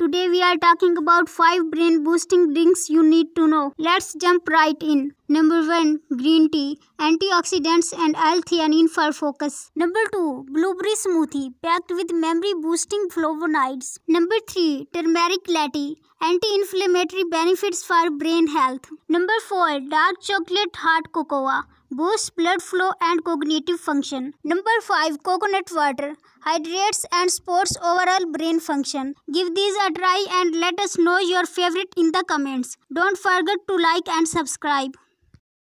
Today we are talking about 5 brain boosting drinks you need to know. Let's jump right in. Number 1 Green tea Antioxidants and L-theanine for focus. Number 2 Blueberry smoothie packed with memory boosting flavonoids. Number 3 Turmeric latte Anti-inflammatory benefits for brain health. Number 4 Dark chocolate hot cocoa boosts blood flow and cognitive function. Number 5 Coconut water hydrates and supports overall brain function. Give these a try and let us know your favorite in the comments. Don't forget to like and subscribe.